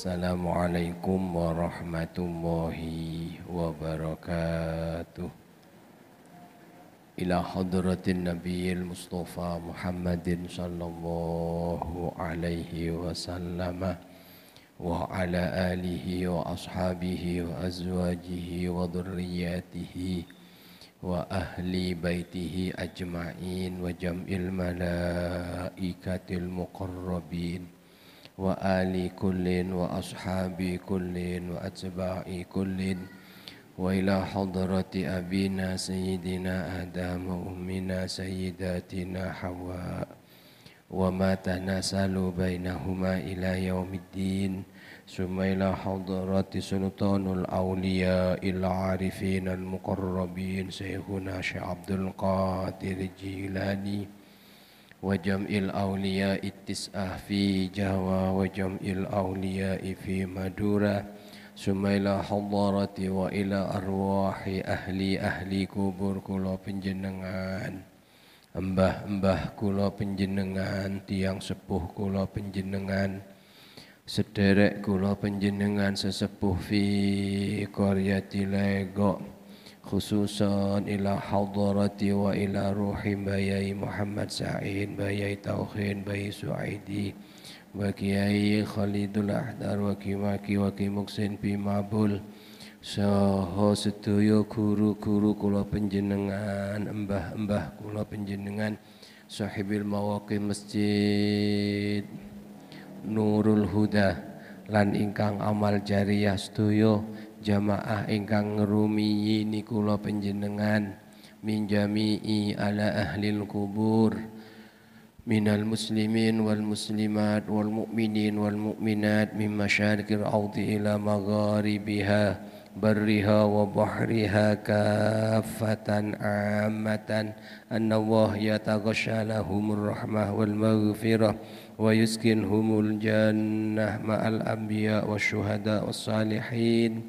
Assalamualaikum warahmatullahi wabarakatuh Ila hadratin nabiyil mustafa Muhammadin sallallahu alaihi wasallam Wa ala alihi wa ashabihi wa azwajihi wa dhurriyatihi Wa ahli baitihi ajma'in Wa jam'il malaikatil muqarrabin وآل كل وأصحاب كل وأتباع كل وإلى حضرة أبينا سيدنا آدم وأمنا سيداتنا حواء وما تناسل بينهما إلى يوم الدين ثم إلى حضرة سلطان الأولياء العارفين المقربين شيخنا شيخ عبد القادر الجيلاني وجمع الأولياء التسعة في جهوى وجمع الأولياء في مدورة ثم إلى حضارة وإلى أرواح أهلي أهلي kubur kulo penjenengan embah embah kulo penjenengan Tiang sepuh kulo penjenengan Sederek kulo penjenengan Sesepuh fi Koryati legok khususan ila hadarati wa ila ruhi bayai Muhammad Sa'id bayai Tauhin bayi Su'aidi wa kiai Khalidul Ahdar wa kimaki wa kimuksin pimabul Soho sedoyo guru-guru kula penjenengan, embah-embah kula penjenengan, sahibil mawaqi masjid Nurul Huda lan ingkang amal jariyah sedoyo jamaah ingkang ngerumiyi nikula penjenengan min jami'i ala ahlil kubur minal muslimin wal muslimat wal mu'minin wal mu'minat min masyarikir audi ila magharibiha barriha wa bahriha kafatan amatan anna Allah yataghasha lahumur rahmah wal maghfirah wa yuskinhumul jannah ma'al anbiya shuhada wa salihin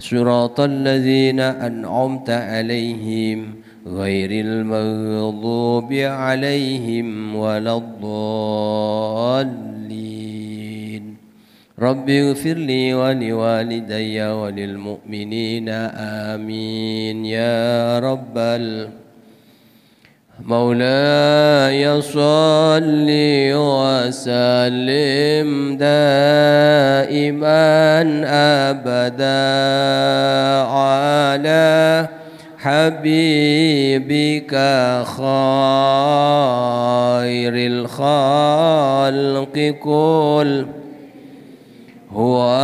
صراط الذين أنعمت عليهم غير المغضوب عليهم ولا الضالين رب اغفر لي ولوالدي وللمؤمنين آمين يا رب العالمين مولاي صل وسلم دائما ابدا على حبيبك خير الخلق كل هو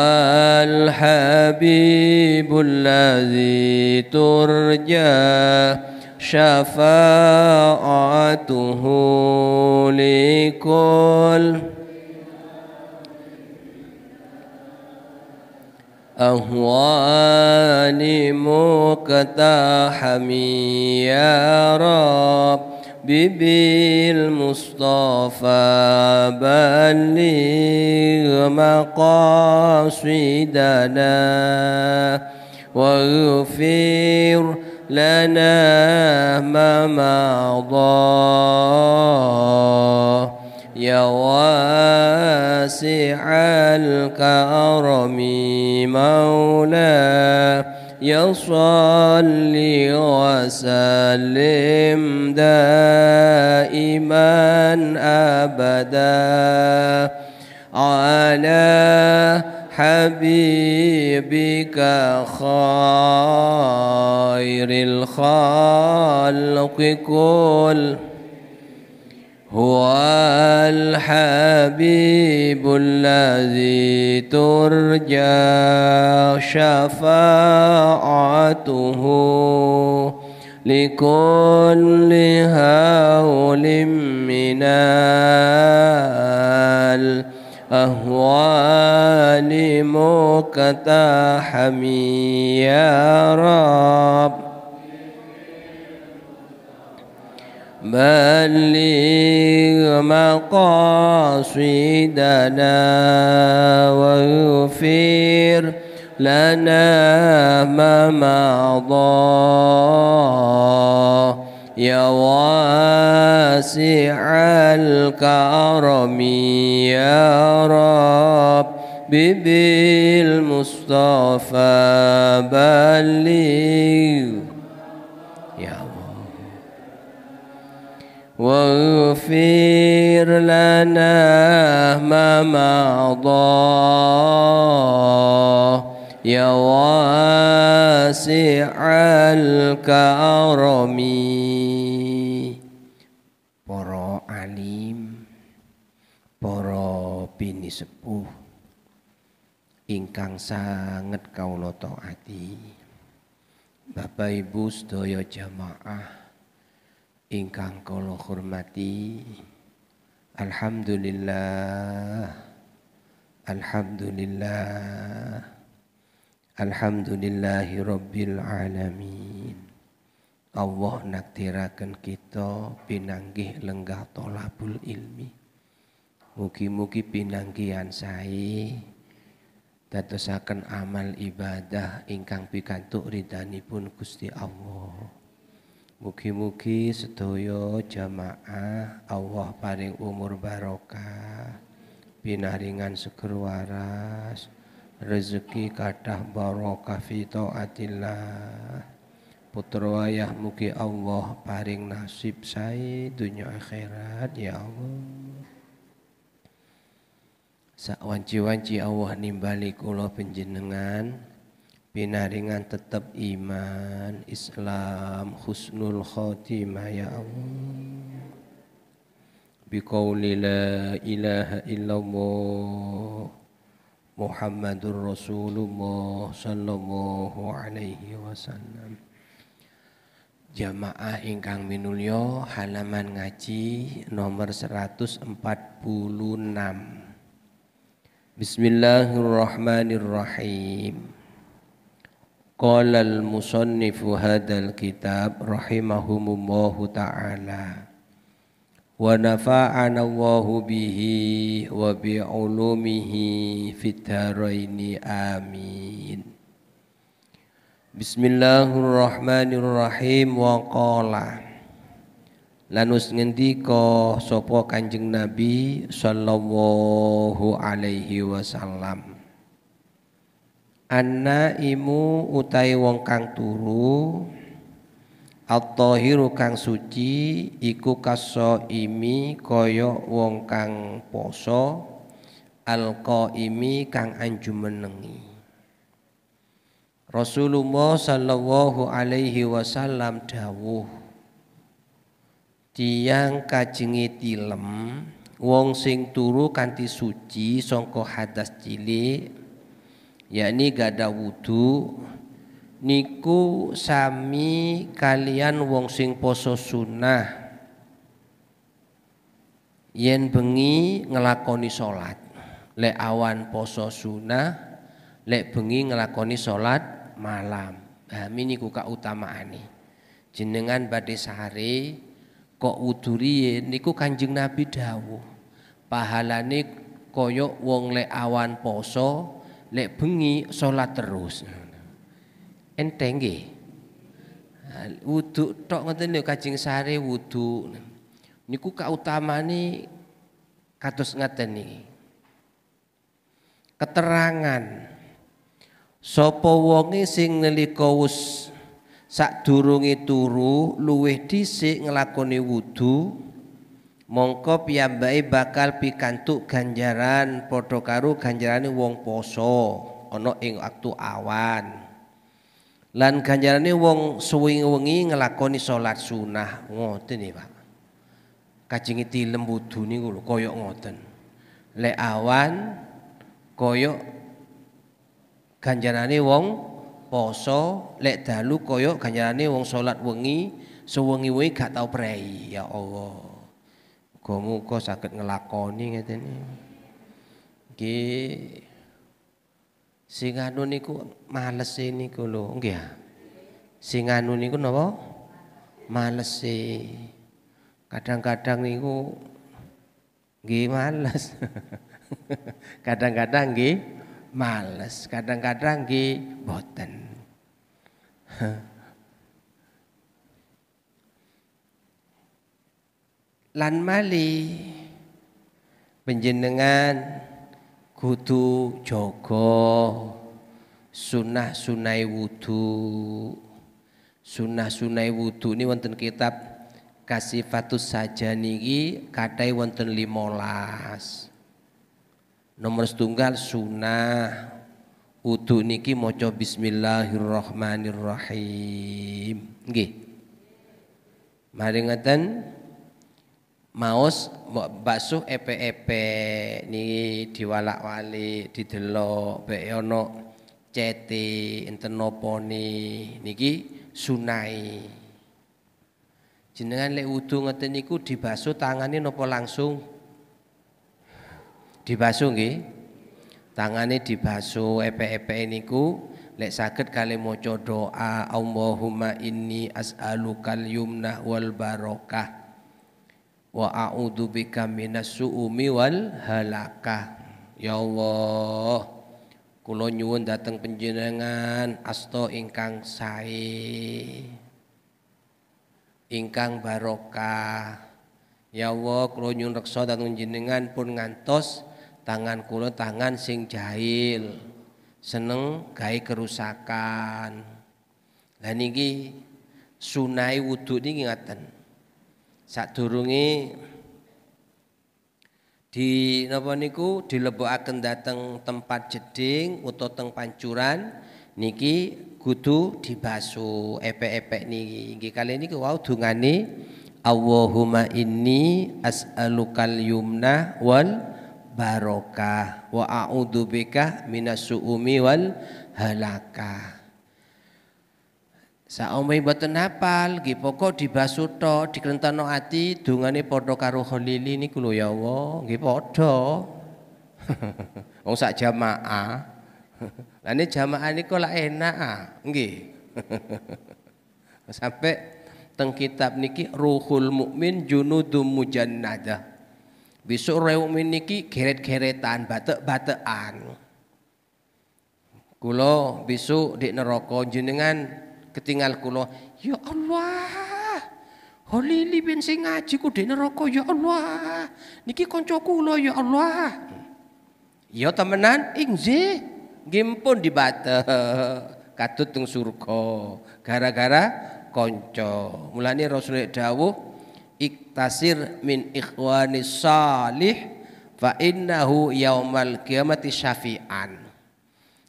الحبيب الذي ترجاه شفاعته لكل أهوان مقتحم يا رب بالمصطفى بلغ مقاصدنا واغفر لنا ما مضى يا واسع الكرم مولا يصلي وسلم دائما أبدا على حبيبك خير الخلق كل هو الحبيب الذي ترجى شفاعته لكل هول من الناس أهواني مكتحمي يا رب بلغ مقاصدنا واغفر لنا ما مضى يا واسع الكرم يا رب بالمصطفى بلغ يا الله واغفر لنا ما مضى يا واسع الكرم para alim para bini sepuh ingkang sangat kawula taati Bapak Ibu sedaya jamaah ingkang kula hormati Alhamdulillah Alhamdulillah Alhamdulillahi Rabbil Alamin Allah naktirakan kita pinanggih lenggah tolabul ilmi Mugi-mugi pinanggihan saya Datusakan amal ibadah ingkang pikantuk pun Gusti Allah Mugi-mugi sedoyo jamaah Allah paling umur barokah pinaringan seger waras rezeki kadah barokah fi taatillah putra ayah mugi Allah paring nasib saya dunia akhirat ya Allah sak wanci-wanci Allah nimbali kula panjenengan pinaringan tetap iman Islam husnul khotimah ya Allah biqauli la ilaha illallah Muhammadur Rasulullah sallallahu alaihi wasallam. Jamaah ingkang minulyo halaman ngaji nomor 146. Bismillahirrahmanirrahim. Qala al-musannifu hadal kitab rahimahumullahu ta'ala wa nafa'ana Allahu bihi wa bi ulumihi fid amin Bismillahirrahmanirrahim wa qala Lanus ngendika sapa Kanjeng Nabi sallallahu alaihi wasallam Anna imu utai wong kang turu At-tahiru kang suci iku kaso imi kaya wong kang poso al-qaimi kang anjumenengi. Rasulullah sallallahu alaihi wasallam dawuh Tiang kajengi tilem wong sing turu kanthi suci songko hadas cilik yakni gada wudu niku sami kalian wong sing poso sunnah yen bengi ngelakoni salat lek awan poso sunnah lek bengi ngelakoni salat malam pahami niku ani, jenengan badhe sehari kok uduri niku Kanjeng Nabi dawuh pahalane koyok wong lek awan poso lek bengi salat terus enteng nggih. Wudu tok ngoten lho Kajeng Sare wudu. Niku kautamane kados ngaten niki. Keterangan sapa wonge sing nalika wis sadurunge turu luwih dhisik nglakoni wudu mongko piyambake bakal pikantuk ganjaran padha karo ganjarane wong poso ana ing waktu awan lan ganjarane wong suwingi-wengi ngelakoni salat sunah ngoten ya Pak kajenge tilem wudu niku lho kaya ngoten lek awan kaya ganjarane wong poso lek dalu kaya ganjarane wong salat wengi suwengi-wengi gak tau prei ya Allah muga-muga saged ngelakoni ngeten iki Sing anu niku malese niku lho, nggih. Sing anu niku napa? Malese. Kadang-kadang niku nggih males. Kadang-kadang nggih males, kadang-kadang nggih boten. Lan mali penjenengan kudu jogo Sunah sunai Wudu Sunah sunai Wudu ini wonten kitab kasifatus saja niki katai wonten limolas nomor setunggal Sunah Wudu niki moco bismillahirrahmanirrahim nggih mari ngeten maus bakso basuh EPEP ni diwalak-wali didelok be ono ceti enten niki sunai jenengan lek wudu ngeten niku dibasuh tangane napa langsung dibasuh nggih tangane dibasuh EPEP epe niku lek saged kali maca doa Allahumma inni as'alukal yumna wal barokah wa a'udzu bika minas su'umi wal halakah ya Allah kula nyuwun dateng panjenengan asto ingkang sae ingkang barokah ya Allah kula nyuwun reksa dateng panjenengan pun ngantos tangan kula tangan sing jahil seneng gawe kerusakan lan niki sunai wudhu niki ngaten sadurunge di napa niku dilebokaken dateng tempat jeding utawa teng pancuran niki kudu dibasu epek-epek niki nggih kali niki wau dungane Allahumma inni as'alukal yumna wal barokah wa a'udzubika umi wal halakah Saumai buatan hafal, di pokok di kerentano ati dungane podo karo holili kulo kulo ya Allah, gipodo. padha. Wong sak jamaah. Lah ini jamaah niku enak enggi. Ah, Sampai teng kitab niki Ruhul Mukmin Junudum Mujannada. Besok re mukmin niki geret-geretan, batek-batekan. Kulo besok di neroko jenengan ketinggal kulo, ya Allah Holili ben sing ngaji ku dene neraka ya Allah. Niki kanca kula ya Allah. Ya temenan inggih. gimpun di bata Katut teng surga gara-gara konco. Mulane Rasulullah dawuh iktasir min ikhwani salih fa innahu yaumal qiyamati syafi'an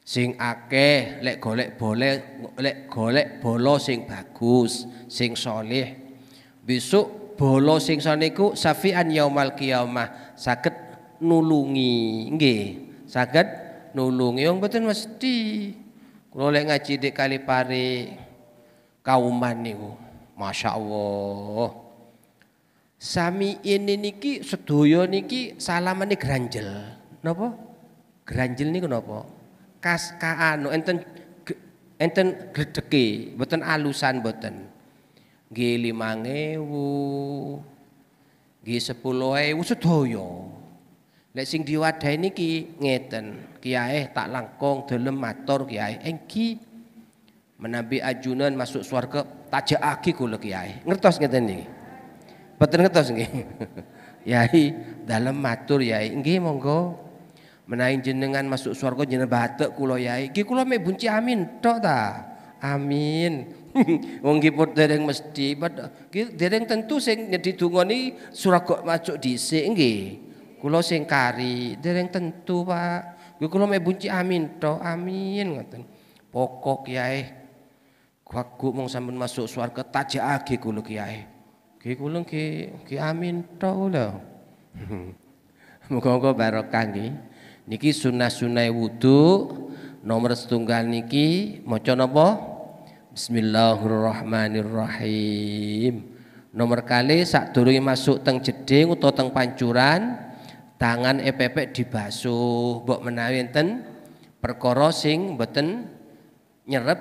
sing akeh lek golek boleh lek golek bolo sing bagus sing soleh besok bolo sing soniku safian yaumal kiamah sakit nulungi nggih sakit nulungi yang betul mesti kalau lek ngaji di kali pare kauman niku masya Allah sami ini niki sedoyo niki salaman nih geranjel nopo geranjel niku nopo kas kaanu enten enten gledeke, beten alusan mboten. Nggih 5000. Nggih 10000 sedaya. Nek sing diwadahi niki ngeten, kiai tak langkung delem matur kiai, engki menabi ajunan masuk swarga tajakake kula kiai. Ngertos ngeten niki? Mboten ngertos nggih. Yai dalem matur yai, nggih monggo menaik jenengan masuk surga jenengan batek kula yai. Ki kula me bunci amin tok ta. Amin. Wong ki pot dereng mesti, ki dereng tentu sing didungoni surga masuk dhisik nggih. kulo sing kari, dereng tentu, Pak. Ki kula mek bunci amin tok, amin ngoten. Pokok yai. Kuaku mong sampun masuk swarga tajake kula kiai. Ki kula ki ki amin tok lho. Muga-muga barokah nggih niki sunah-sunah wudhu nomor setunggal niki maca napa Bismillahirrahmanirrahim nomor kali sadurunge masuk teng jeding utawa teng pancuran tangan EPP dibasuh mbok menawi enten perkara sing mboten nyerep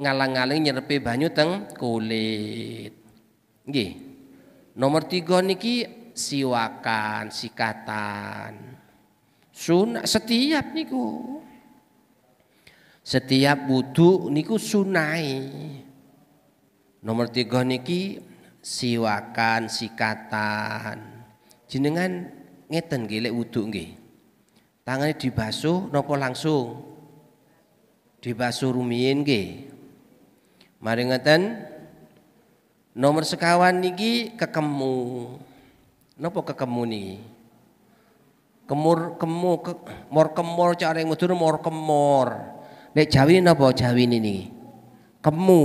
ngalang ngaleng nyerepi banyu teng kulit nggih nomor tiga niki siwakan sikatan Sunnah setiap niku. Setiap wudhu niku sunai. Nomor tiga niki siwakan sikatan. Jenengan ngeten gile lek wudhu Tangannya Tangane dibasuh nopo langsung? Dibasuh rumien nge Mari ngeten. Nomor sekawan niki kekemu. nopo kekemu nih kemur kemu ke, mor kemur cara yang mutur mor kemur nek jawi apa jawi ini kemu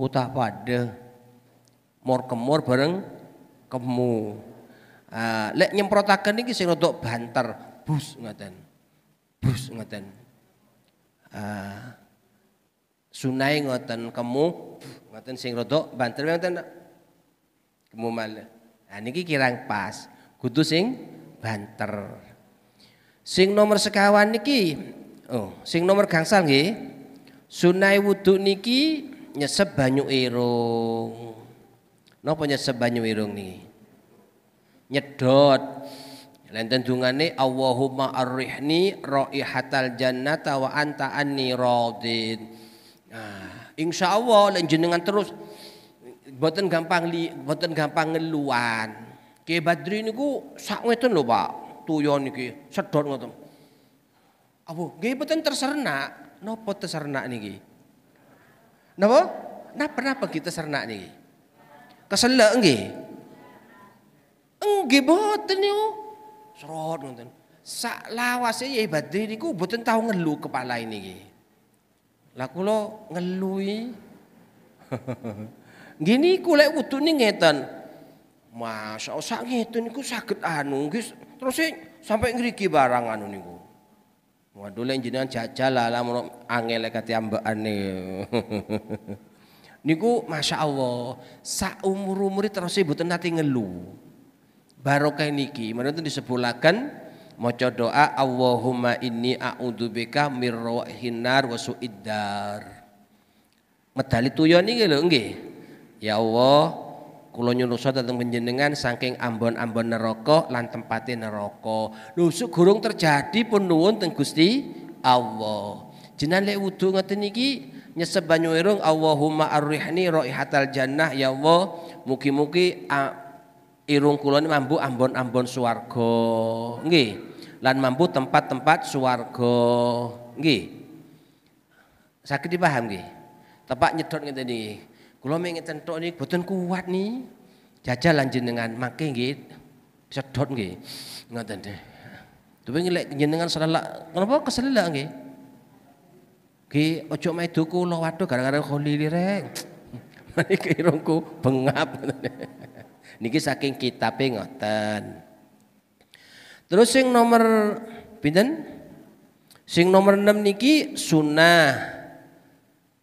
utah pada mor kemur bareng kemu uh, lek nyemprotakan ini sing untuk banter bus ngoten bus ngoten uh, sunai ngoten kemu ngoten sing rada banter ngoten kemu malah nah niki kirang pas kudu sing banter. Sing nomor sekawan niki, oh, sing nomor gangsal nggih. Sunai wudhu niki nyesep banyu irung. Napa nyesep banyu irung niki? Nyedot. Lan tendungane Allahumma arrihni raihatal jannata wa anta anni radin. Nah, insya Allah lan jenengan terus boten gampang li, boten gampang ngeluan. Ki Badri niku sak ngeten lho Pak, tuyon niki sedot ngoten. Apa nggih boten tersernak? Napa tersernak niki? Napa? Napa napa kita tersernak niki? Keselak nggih. Nggih boten niku. Serot ngoten. Sak lawase Ki Badri niku boten tau ngelu kepala niki. Lah kula ngelui. Gini kulek wudune ngeten. Masya Allah sakit gitu niku sakit anu guys. Terus sampai ngeriki barang anu niku. Waduh lain jenengan jajal lah lamun angel kate ambekane. niku masya Allah sak umur umur terus ibu nanti ngelu. Barokah niki itu disebulakan maca doa Allahumma inni a'udzubika mirrohin nar wa su'iddar. Medali tuyo niki lho nggih. Ya Allah, Kulo nyunusa dateng penjenengan saking ambon-ambon neraka lan tempatin neraka. Lho gurung terjadi pun nuwun teng Gusti Allah. Jenengan lek wudu ngeten niki nyesep banyu irung Allahumma arrihni raihatal jannah ya Allah. Mugi-mugi irung kula ini mampu ambon-ambon swarga. Nggih. Lan mampu tempat-tempat swarga. Nggih. Sakit dipaham nggih. Tepak nyedot ngeten niki. Kalau mengeten tok niki betul kuat nih. Jajal lanjenengan makin git sedot git Nggak deh. Tapi ngelak jenengan selelak, kenapa keselelak git ki ojo tuku lo waduh gara-gara kau Mari mana irungku pengap. Niki saking kita ngoten. Terus sing nomor pinten? Sing nomor enam niki sunnah.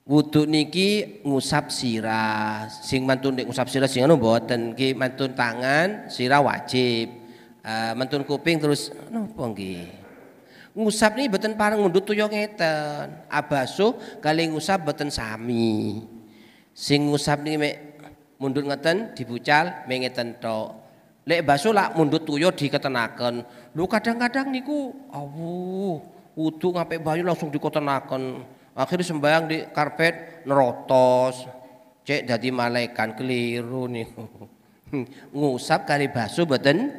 Wudhu niki ngusap sirah. Sing mantun nek ngusap sirah sing anu mboten ki mantun tangan sirah wajib. Uh, mantun kuping terus napa nggih? Ngusap nih beten parang ngundut tuyo ngeten. abasu kali ngusap beten sami. Sing ngusap nih mek mundut ngeten dibucal mengeten tok. Lek baso lak mundut tuyo diketenaken. Lu kadang-kadang niku awu, wudu ngape bayu langsung diketenaken akhirnya sembahyang di karpet nerotos cek jadi malaikat keliru nih ngusap kali basuh beten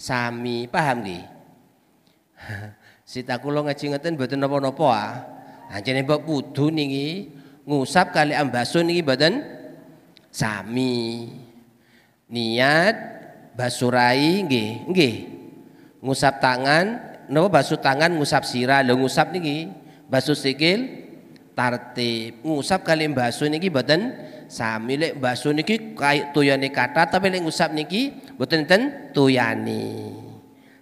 sami paham gih? Sita kula ngaji ngeten beten nopo nopo ah. nih mbok wudu nih ngusap kali ambasun nih beten sami. Niat basurai gih gih Ngusap tangan, nopo basuh tangan ngusap sirah, lo ngusap gih. Basu sikil tartib. Ngusap kali basu niki boten sami lek niki kayak tuyani kata tapi lek ngusap niki boten ten tuyani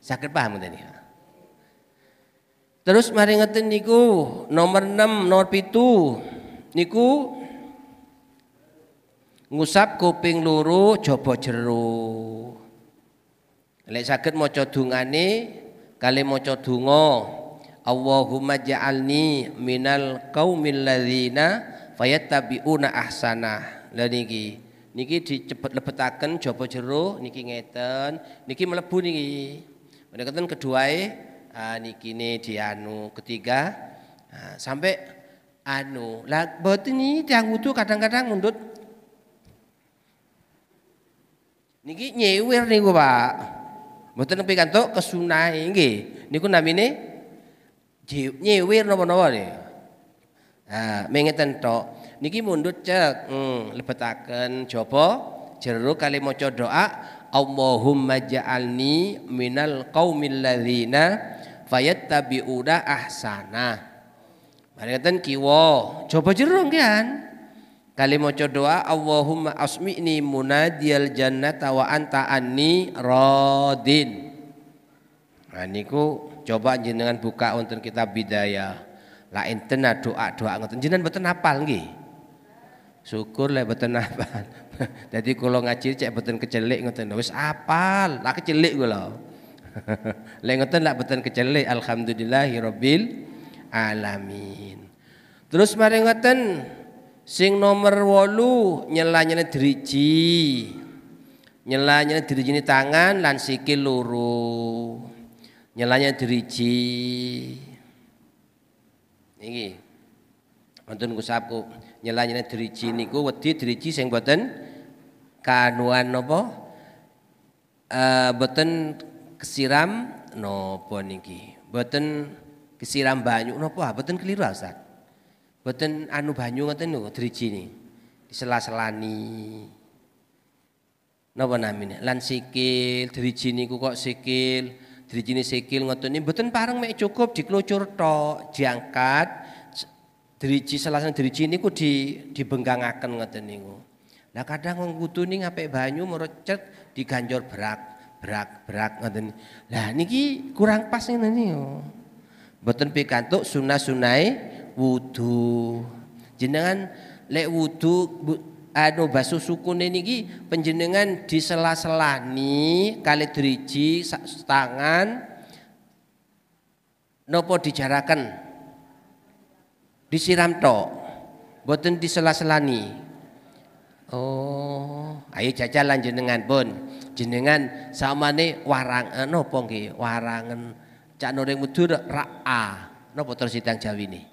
Sakit paham ngoten niki. Terus mari ngeten niku nomor 6, nomor 7 niku ngusap kuping loro jaba jero. Lek saged maca dungane kali maca donga Allahumma ja'alni minal qaumil ladzina fayattabi'una ahsana. Lah niki niki dicepet lepetakan jopo jero niki ngeten, niki melebu niki. Mendekatan keduae ah, niki ne dianu ketiga ah, sampai anu lah buat ini tiang wudu kadang-kadang mundut niki nyewer niku Pak. Mboten nepi kantuk kesunai nggih. Niku namine nyiwir napa-napa nggih. Ah, mengeten tok. Niki mundut cek, hmm, lebetaken jaba jero kali maca doa Allahumma ja'alni minal qaumil ladzina fayattabi'una ahsana. Mari ngeten kiwa, coba jero kan. Kali maca doa Allahumma asmi'ni munadiyal jannata wa anta anni radin. Nah niku Coba jenengan buka wonten kitab Bidayah. Lain tena doa-doa ngoten. Jenengan betul apa nggih. Syukur lah betul apa, Jadi kalau ngaji cek betul kecelik ngoten. Wis apa, lah kecelik kula. lah ngoten lah betul kecelik alhamdulillahirobbil alamin. Terus mari ngoten sing nomor wolu nyelanya driji. Nyelanyane driji tangan lan sikil loro nyelanya diriji niki wonten kusapku nyelanya diriji niku wedi diriji sing boten kanuan napa eh boten kesiram napa niki boten kesiram banyu napa ah, boten keliru Ustaz boten anu banyu ngoten niku diriji niki disela-selani napa namine lan sikil diriji niku kok sikil drijine sikil ngoten niku mboten pareng mek cukup diklucur tok, diangkat driji selasan driji niku di dibenggangaken ngoten niku. Lah kadang wong kudu ning apik banyu merecet diganjor berak, berak, berak ngoten. Lah niki kurang pas ngene niku. Mboten pikantuk sunah-sunahe wudu. Jenengan lek wudu anu basu sukune niki penjenengan sela ni kali driji tangan nopo dijarakan disiram to, boten di sela-sela ni oh ayo jajalan jenengan pun jenengan sama nih warang, eh, nopo nggih warangan cak noreng mudur ra'a nopo terus sidang jawi nih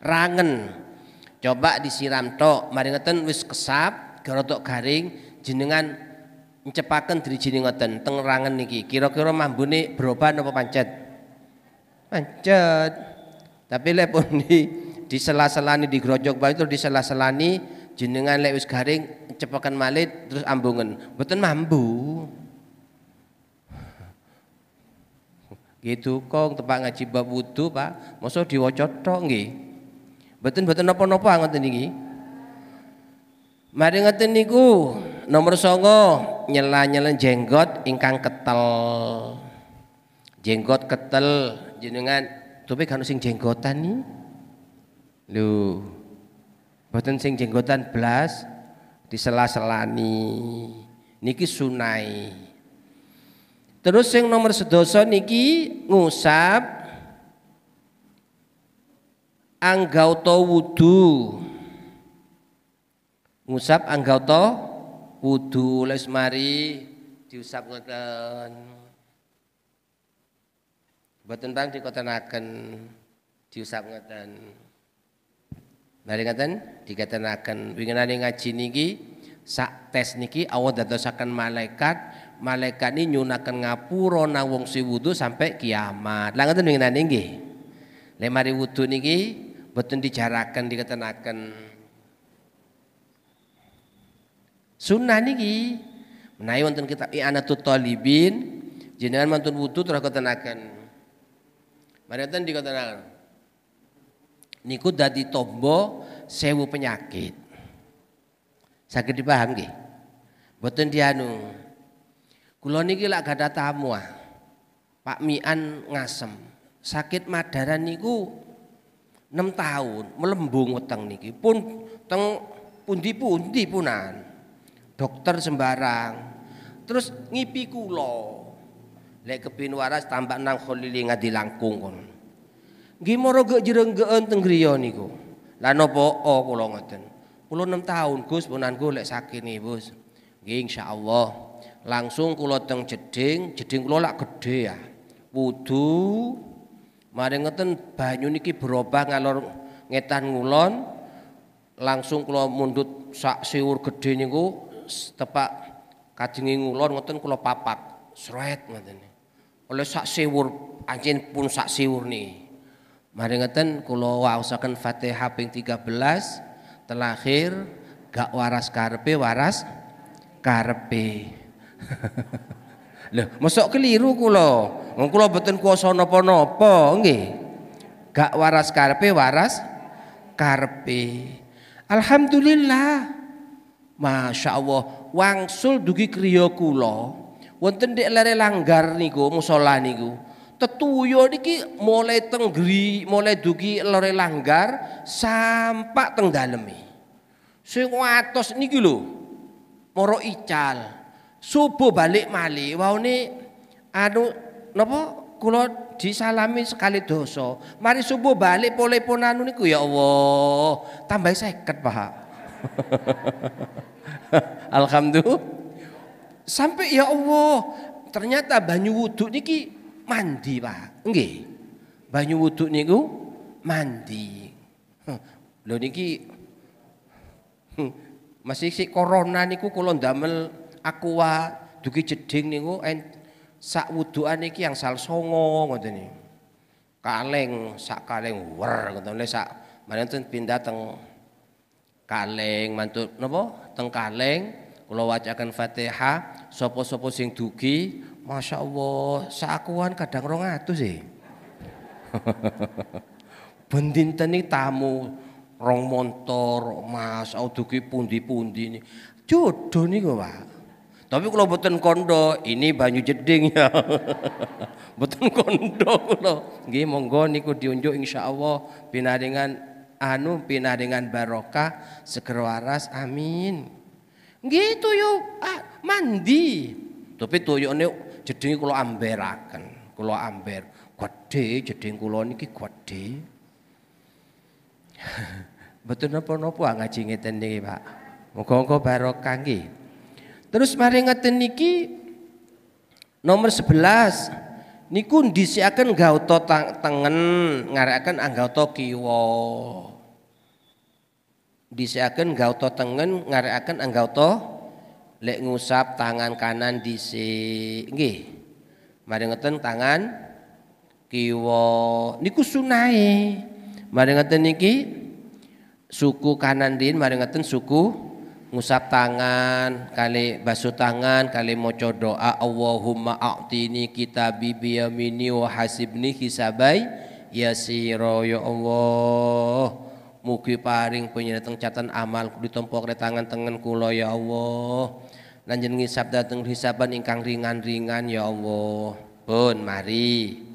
rangen coba disiram tok mari ngeten wis kesap gerotok garing jenengan cepakan dari jini ngeten teng niki kira-kira mambune berubah napa pancet pancet tapi lek pun di di sela-selani di grojok bae terus di sela-selani jenengan lek garing cepakan malit terus ambungan. mboten mambu gitu kong tempat ngaji bab wudu pak maksudnya diwocotok nggih Betul betul nopo nopo ngoten niki. Mari ngoten niku nomor songo nyela-nyela jenggot ingkang ketel. Jenggot ketel jenengan tapi kan sing jenggotan nih. Lu betul sing jenggotan belas disela-selani. Niki sunai. Terus yang nomor sedoso niki ngusap anggauto wudu ngusap to wudu les mari diusap ngoten di bang dikotenaken diusap ngoten mari ngoten dikotenaken winginane ngaji niki sak tes niki Allah dadosaken malaikat malaikat ini nyunakan ngapura nang wong si wudu sampai kiamat. Lah ngoten winginane nggih. Lemari wudu niki betul dijarakan diketenakan sunnah niki menawi wonten kitab i'anatut talibin jenengan mantun wudu terus ketenakan Mariatan dikatakan niku dadi tombo sewu penyakit. Sakit dipaham nggih? Mboten dianu. Kula niki lak gadah tamu Pak Mian ngasem. Sakit madaran niku enam tahun melembung weteng niki pun teng pundi-pundi punan. Dokter sembarang. Terus ngipi kula. Lek kepin waras tambah nang kholili ngadi langkung kon. Nggih moro gek jerenggeun teng griya niku. Lah napa kula ngoten. Kula 6 tahun Gus punanku lek sakini Bos. Nggih insyaallah. Langsung kula teng jeding, jeding kula lak gedhe ya. Wudu Mari ngeten banyu niki berubah ngalor ngetan ngulon langsung kula mundut sak siur gede niku tepak katingi ngulon ngoten kula papak, sret ngoten. Oleh sak siur ancin pun sak siur nih. Mari ngeten kula waosaken Fatihah ping 13 terakhir gak waras karepe waras karepe. Lho, mosok keliru kula. Wong kula boten kuasa napa-napa, nggih. Gak waras karepe waras karepe. Alhamdulillah. Masya Allah, wangsul dugi kriya kula. Wonten dek lere langgar niku musala niku. Tetuyo niki mulai tenggri, mulai dugi lere langgar sampak teng daleme. Sing atos niki lho. Moro ical. Subuh balik mali ni anu napa kula disalami sekali dosa. Mari subuh balik polepon anu niku ya Allah, tambah 50, Pak. Alhamdulillah. Sampai ya Allah, ternyata banyu wudhu niki mandi, Pak. Nggih. Banyu wudhu niku mandi. Lho niki hmm, masih si corona niku kula damel aqua dugi jeding niku sak wudukan iki yang sal songo ngoten niku. Kaleng sak kaleng wer ngoten le sak mantun pindah teng kaleng mantu, napa teng kaleng kula wacakan Fatihah sapa-sapa sing dugi Masya Allah sakuan kadang rong atus e. sih bendinten ini tamu rong montor mas au duki pundi-pundi ini jodoh nih Pak tapi kalau beton kondo, ini banyu jeding ya. beton kondo kula. Nggih monggo niku diunjuk insyaallah dengan anu dengan barokah seger waras amin. Nggih yuk ah, mandi. Tapi tuyukne jeding kula amberaken, kula amber. Gede jeding kula niki gede. Betul nopo nopo ngaji ngeten niki, Pak. Moga-moga barokah nggih. Terus mari ngeten niki nomor 11 niku ndisiaken gauto tengen ngarakan anggato kiwa. Ndisiaken gauto tengen ngarakan anggato lek ngusap tangan kanan dhisik. Nggih. Mari ngeten tangan kiwa niku sunai, Mari ngeten niki suku kanan din mari ngeten suku ngusap tangan, kali basuh tangan, kali moco doa Allahumma a'tini kitabi biyamini wa hasibni hisabai yasiro ya Allah mugi paring penyedateng catatan amal ditompok di tangan tengen kula ya Allah lanjen ngisap dateng hisaban ingkang ringan-ringan ya Allah pun mari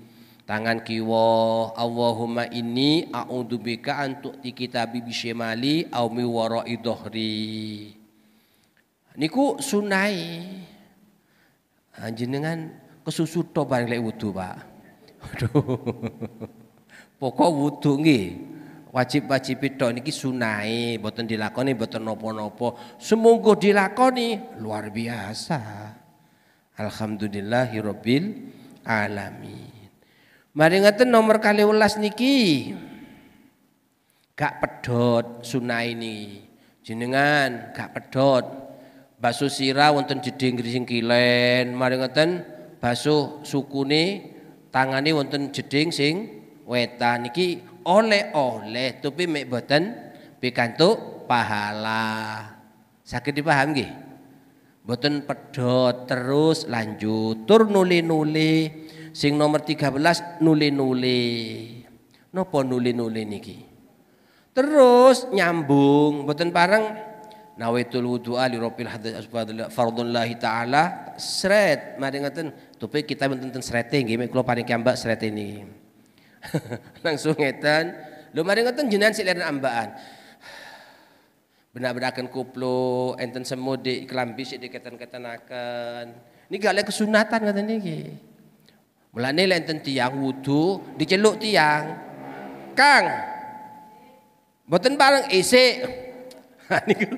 tangan kiwa Allahumma inni a'udzubika antuk di kitabi bisyimali au mi wara'i dhahri niku sunai jenengan kesusu to bareng lek wudu Pak aduh pokok wudu nggih wajib-wajib itu niki sunai boten dilakoni boten nopo-nopo semoga dilakoni luar biasa alhamdulillahirabbil alamin Mari ngeten nomor kali welas niki. Gak pedot sunah ini. Jenengan gak pedot. basu sira wonten jeding grising kilen. Mari ngeten basuh sukune tangane wonten jeding sing wetan niki oleh-oleh tapi mek boten pikantuk pahala. Sakit dipaham nggih? Boten pedot terus lanjut tur nuli-nuli Sing nomor 13 nuli-nuli. Napa nuli-nuli niki? Terus nyambung mboten pareng nawaitul wudu'a li rabbil fardhun lahi ta'ala sret mari ngoten tupe kita mboten srete nggih mek kula paring kiambak srete niki. Langsung ngeten. Lho mari ngoten jenengan sik leren ambaan. Benar-benar benakan kuplo enten semua di kelambi diketan ketanakan ini gak kesunatan kata niki Mulane lek enten tiang wudu diceluk tiang. Kang. Mboten bareng isik. Niku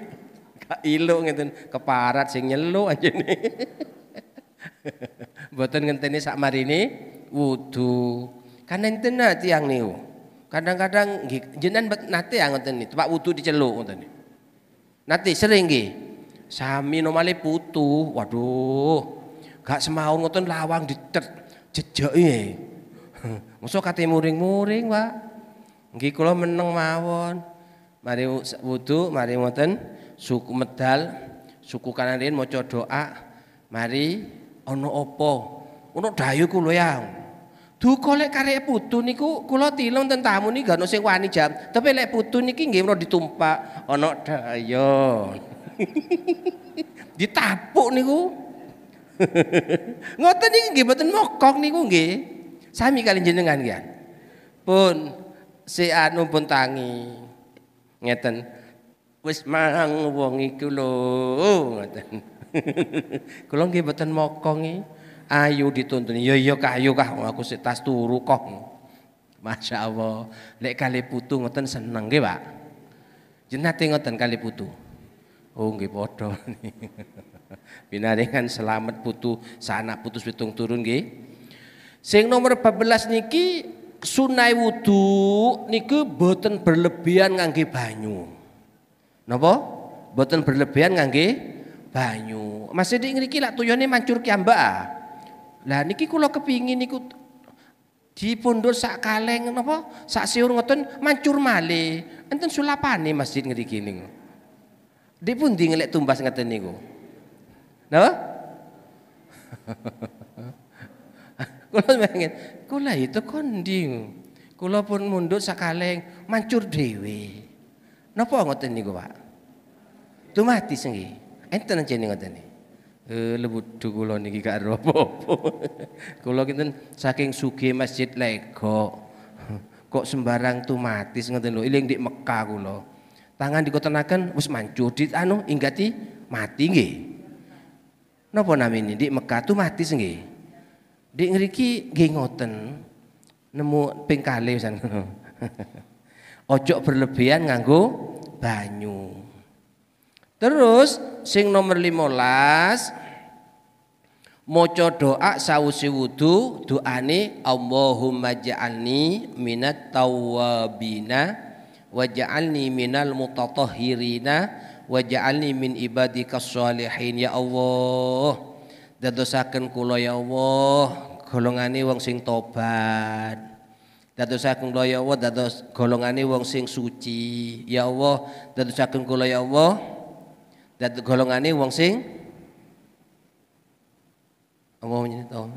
gak iluk ngeten keparat sing nyeluk anjene. Mboten ngenteni sak marini wudu. Kan enten tiang niku. Kadang-kadang jenengan nate ya ngoten niku, Pak wudu diceluk ngoten niku. sering nggih. Sami nomale putu. Waduh. Gak semaun ngoten lawang dicet jejak muso Masa kate muring-muring, Pak. Nggih kula meneng mawon. Mari wudu, mari ngoten suku medal, suku kanan riyen maca doa. Mari ono opo, Ono dayu kulo ya. Duka lek karya putu niku kulo tilem ten tamu niki gak ono wani jam. Tapi lek putu niki nggih mau ditumpak ono daya. Ditapuk niku. Ngoten niki nggih mboten mokok niku nggih. Sami kali jenengan kan. Pun si anu pun tangi. Ngeten. Wis mang wong iku lho. Ngoten. Kula nggih mboten mokok nggih. Ayu dituntun. Ya ya kayu kah aku sik tas turu kok. Masya Allah. Lek kali putu ngoten seneng nggih, Pak. Jenate ngoten kali putu. Oh nggih padha. Binaringan selamat putu sanak putus pitung turun ge. Sing nomor 14 niki sunai wudu niku boten berlebihan ngangge banyu. Napa? Boten berlebihan ngangge banyu. Masih di ngriki lak tuyone mancur ki ambak. Ah. Lah niki kula kepingin niku dipundur sak kaleng napa sak siur ngoten mancur malih enten sulapane masjid ngriki niku di pundi ngelek tumbas ngeten niku Napa? Kula mengin, kula itu konding. Kula pun mundur sakaleng mancur dhewe. Napa ngoten niku, Pak? mati senggi. Enten nih ngoten niku. Eh, lebut dulu kula niki gak Robo. apa-apa. saking suge Masjid Lego. Kok sembarang mati ngoten lo. iling di Mekah kula. Tangan dikotenaken wis mancur dit anu inggati mati nggih. Napa namine di Mekah tu mati nggih. di ngriki nggih ngoten. Nemu ping kalih Ojo berlebihan nganggo banyu. Terus sing nomor 15 maca doa sausi wudu doane Allahumma ja'alni minat tauwabina waj'alni minal mutatahhirina waj'alni min ibadikas sholihin ya Allah dadosaken kula ya Allah golongane wong sing tobat dadosaken kula ya Allah dados golongane wong sing suci ya Allah dadosaken kula ya Allah dados golongane wong sing Allahumma oh,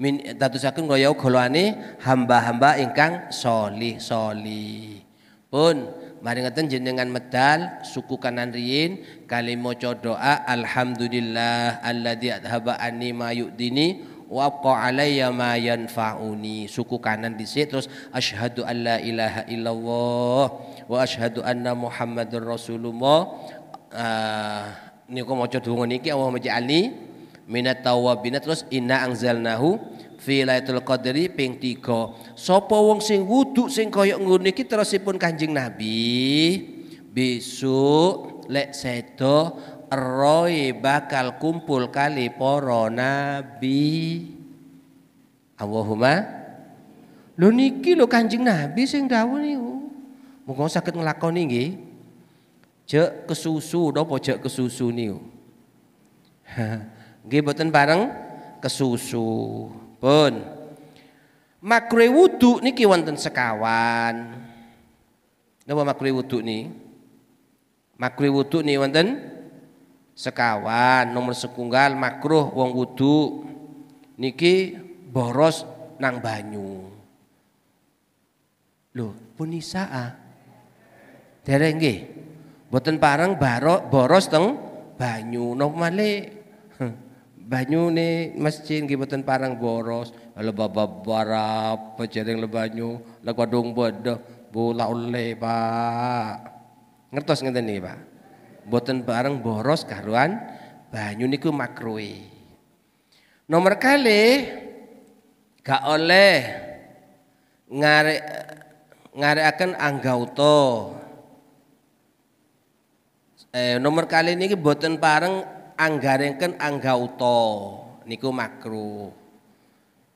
min dadosaken kula ya golongane hamba-hamba ingkang solih solih pun Mari ngeten jenengan medal suku kanan riyin kali maca doa alhamdulillah Allah adhaba anni ma yudini wa qa alayya ma yanfa'uni suku kanan di sini terus ashadu alla ilaha illallah wa ashadu anna Muhammad rasulullah ini ah, kok maca dungan ini Allah maca ani minat tawabina terus inna angzalnahu fi Lailatul Qadri ping 3. Sapa wong sing wudu sing kaya ngene iki terusipun Kanjeng Nabi besok lek sedo roy bakal kumpul kali poro nabi. Allahumma lo niki lo Kanjeng Nabi sing dawu niku. Muga sakit ngelakon nggih. Jek kesusu napa jek kesusu niku. Nggih boten bareng kesusu pun makruh wudu niki wonten sekawan napa makruh wudu ni makruh wudu ni wonten sekawan nomor sekunggal makruh wong wudu niki boros nang banyu lho punisaa ah. dereng nggih boten pareng barok boros teng banyu napa malih banyu nih nggih gibatan parang boros leba babarap pecering lebanyu lekwadung bodoh bula oleh pak ngertos ngeten nih pak buatan parang boros karuan banyu niku makrui nomor kali gak oleh ngare ngare akan anggauto eh, nomor kali ini boten parang anggarengken anggauta niku makruh.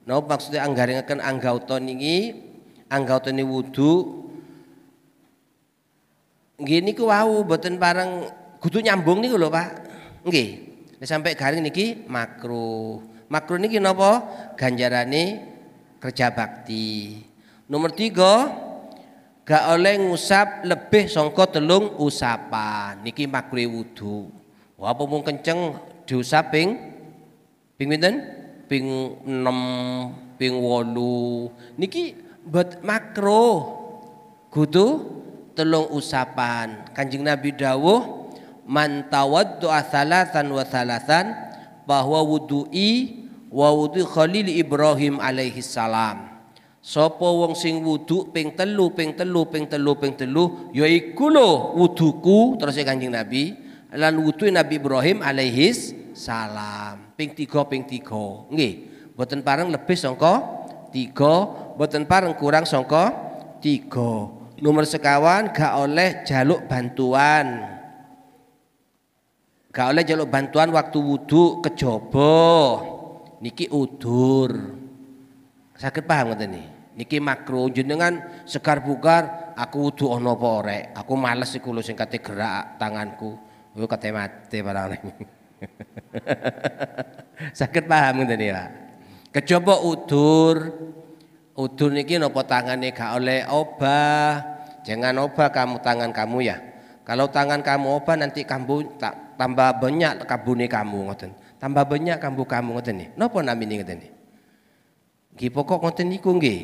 no, maksudnya anggarengken anggauta niki? Anggautane wudu nggih niku wau beten pareng kudu nyambung niku lho Pak. Nggih. Sampai garing niki makruh. Makruh niki nopo Ganjarane kerja bakti. Nomor tiga gak oleh ngusap lebih songko telung usapan niki makruh wudu apa mung kenceng diusap ping ping pinten? Ping 6 ping 8. Niki buat makro. Kudu telung usapan. Kanjeng Nabi dawuh man doa salasan wa salasan bahwa wudu'i wa wudu Khalil Ibrahim alaihi salam. Sapa wong sing wudu ping telu ping telu ping telu ping telu ya iku wuduku terus ya Kanjeng Nabi lan wutu Nabi Ibrahim alaihis salam. Ping tiga ping tiga. Nggih. mboten pareng lebih sangka tiga, mboten pareng kurang sangka tiga. Nomor sekawan gak oleh jaluk bantuan. Gak oleh jaluk bantuan waktu wudhu kejaba. Niki udur. Sakit paham ngoten nih? Niki makro jenengan segar bugar aku wudhu ono apa orek. Aku males iku lho sing kate gerak tanganku. Gue kata mati barang ini. Sakit paham nih ya, Pak. kecoba udur. Udur niki napa tangane gak oleh obah. Jangan obah kamu tangan kamu ya. Kalau tangan kamu obah nanti kamu tak, tambah banyak kabune kamu ngoten. Tambah banyak kamu kamu ngoten niki. Napa namine ngoten niki? Nggih pokok ngoten niku nggih.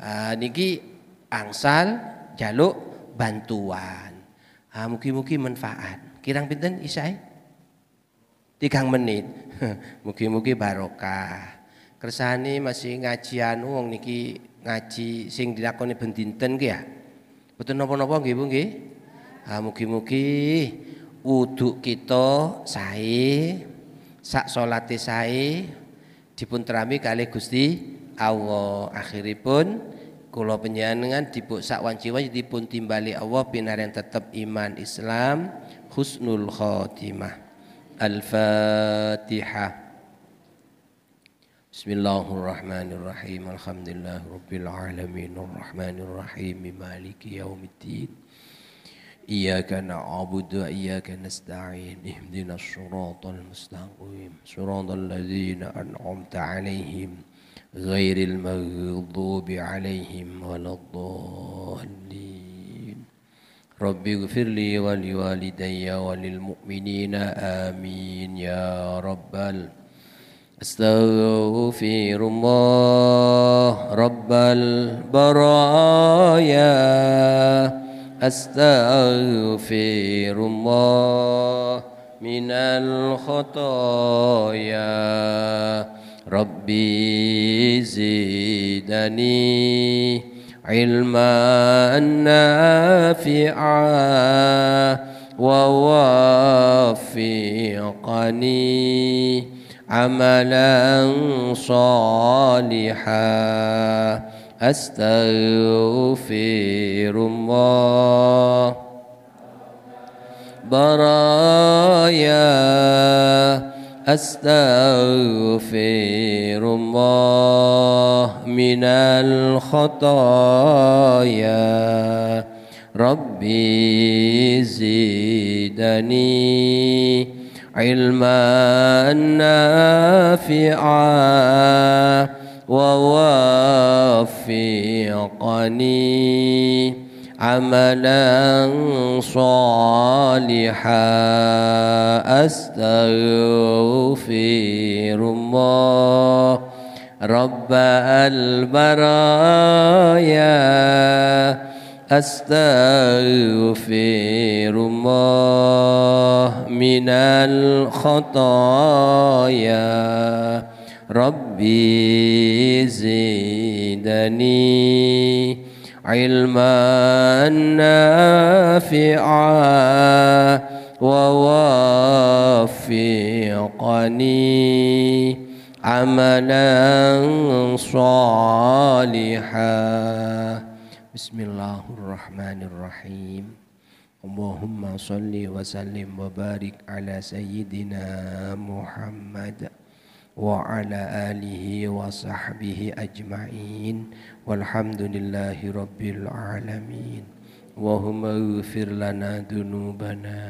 Uh, niki angsal jaluk bantuan. Ah, mugi-mugi manfaat. Kirang pinten isai? Tigang menit. Mugi-mugi barokah. kersani masih ngaji anu wong niki ngaji sing dilakoni ben dinten ki ya. Betul napa-napa nggih Bu nggih? Ah mugi-mugi wudhu kita sae sak salate sae dipun terami kali Gusti Allah akhiripun kula panjenengan dipun sakwanci-wanci dipun timbali Allah yang tetap iman Islam husnul khotimah Al-Fatihah Bismillahirrahmanirrahim Alhamdulillahirabbil alamin arrahmanirrahim maliki yaumiddin Iyyaka na'budu wa iyyaka nasta'in ihdinas siratal mustaqim siratal ladzina an'amta 'alaihim غير المغضوب عليهم ولا الضالين رب اغفر لي ولوالدي وللمؤمنين آمين يا رب أستغفر الله رب البرايا أستغفر الله من الخطايا ربي زيدني علما نافعا ووافقني عملا صالحا أستغفر الله برايا أستغفر الله من الخطايا ربي زدني علما نافعا ووافقني عملا صالحا أستغفر الله رب البرايا أستغفر الله من الخطايا ربي زدني علما نافعا ووفقني عملا صالحا بسم الله الرحمن الرحيم اللهم صل وسلم وبارك على سيدنا محمد وعلى آله وصحبه أجمعين والحمد لله رب العالمين اللهم اغفر لنا ذنوبنا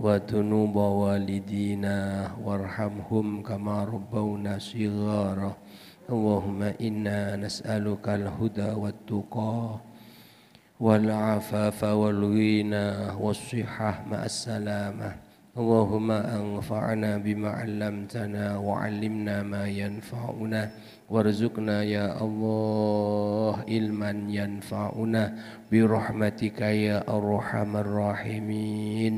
وذنوب والدينا وارحمهم كما ربونا صغارا اللهم إنا نسألك الهدى والتقى والعفاف والغنى والصحة مع السلامة اللهم أنفعنا بما علمتنا وعلمنا ما ينفعنا وارزقنا يا الله علما ينفعنا برحمتك يا أرحم الراحمين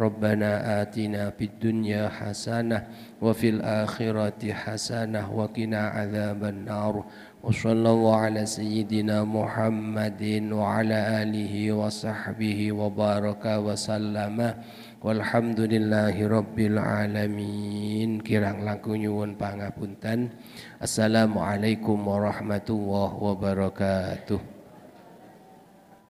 ربنا آتنا في الدنيا حسنة وفي الآخرة حسنة وقنا عذاب النار وصلى الله على سيدنا محمد وعلى آله وصحبه وبارك وسلم Walhamdulillahi Rabbil Alamin Kirang langku nyuwun pangapunten Assalamualaikum warahmatullahi wabarakatuh